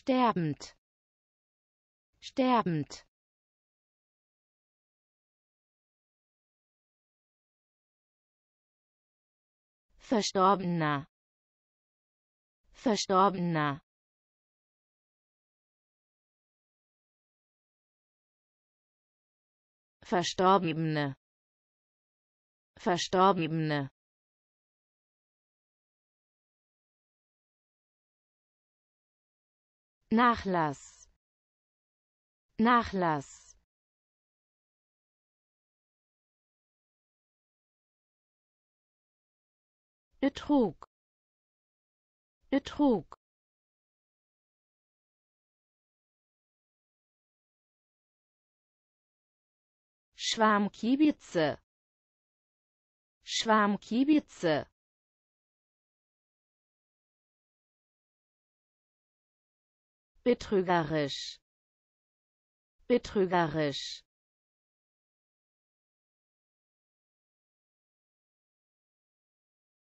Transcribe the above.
sterbend sterbend Verstorbener Verstorbener Verstorbene Verstorbene Nachlass Nachlass Betrug Betrug Schwarmkiebitze Schwarmkiebitze betrügerisch betrügerisch